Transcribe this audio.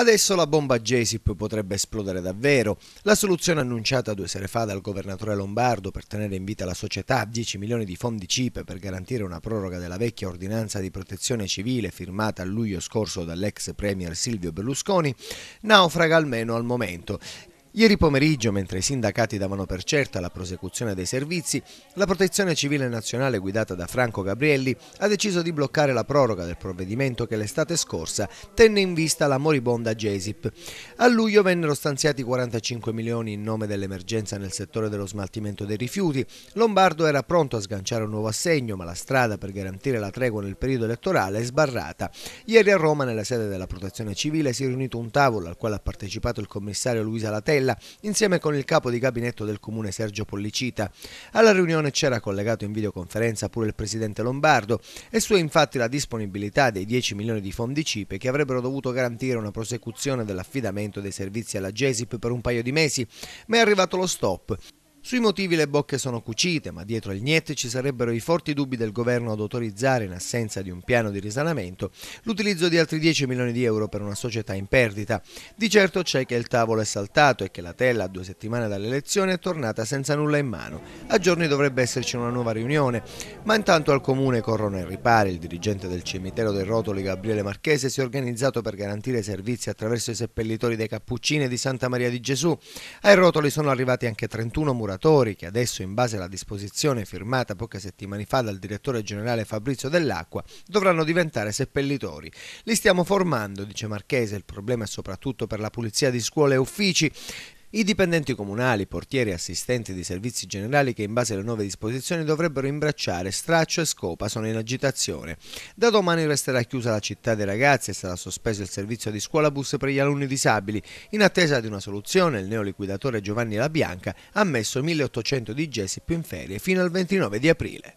Adesso la bomba JSIP potrebbe esplodere davvero. La soluzione annunciata due sere fa dal governatore Lombardo per tenere in vita la società 10 milioni di fondi CIPE per garantire una proroga della vecchia ordinanza di protezione civile firmata a luglio scorso dall'ex premier Silvio Berlusconi naufraga almeno al momento. Ieri pomeriggio, mentre i sindacati davano per certa la prosecuzione dei servizi, la Protezione Civile Nazionale guidata da Franco Gabrielli ha deciso di bloccare la proroga del provvedimento che l'estate scorsa tenne in vista la moribonda Gesip. A luglio vennero stanziati 45 milioni in nome dell'emergenza nel settore dello smaltimento dei rifiuti. Lombardo era pronto a sganciare un nuovo assegno, ma la strada per garantire la tregua nel periodo elettorale è sbarrata. Ieri a Roma, nella sede della Protezione Civile, si è riunito un tavolo al quale ha partecipato il commissario Luisa Latella Mattarella insieme con il capo di gabinetto del comune Sergio Pollicita. Alla riunione c'era collegato in videoconferenza pure il presidente Lombardo e sua infatti la disponibilità dei 10 milioni di fondi CIPE che avrebbero dovuto garantire una prosecuzione dell'affidamento dei servizi alla GESIP per un paio di mesi, ma è arrivato lo stop. Sui motivi le bocche sono cucite, ma dietro il Niet ci sarebbero i forti dubbi del governo ad autorizzare, in assenza di un piano di risanamento, l'utilizzo di altri 10 milioni di euro per una società in perdita. Di certo c'è che il tavolo è saltato e che la Tella, a due settimane dall'elezione, è tornata senza nulla in mano. A giorni dovrebbe esserci una nuova riunione, ma intanto al comune corrono i ripari. Il dirigente del cimitero del Rotoli, Gabriele Marchese, si è organizzato per garantire servizi attraverso i seppellitori dei Cappuccini e di Santa Maria di Gesù. Ai Rotoli sono arrivati anche 31 murati procuratori che adesso in base alla disposizione firmata poche settimane fa dal direttore generale Fabrizio Dell'Acqua dovranno diventare seppellitori. Li stiamo formando, dice Marchese, il problema è soprattutto per la pulizia di scuole e uffici i dipendenti comunali, portieri e assistenti di servizi generali che in base alle nuove disposizioni dovrebbero imbracciare Straccio e Scopa sono in agitazione. Da domani resterà chiusa la città dei ragazzi e sarà sospeso il servizio di scuola bus per gli alunni disabili. In attesa di una soluzione, il neoliquidatore Giovanni Labianca ha messo 1800 digesi più in ferie fino al 29 di aprile.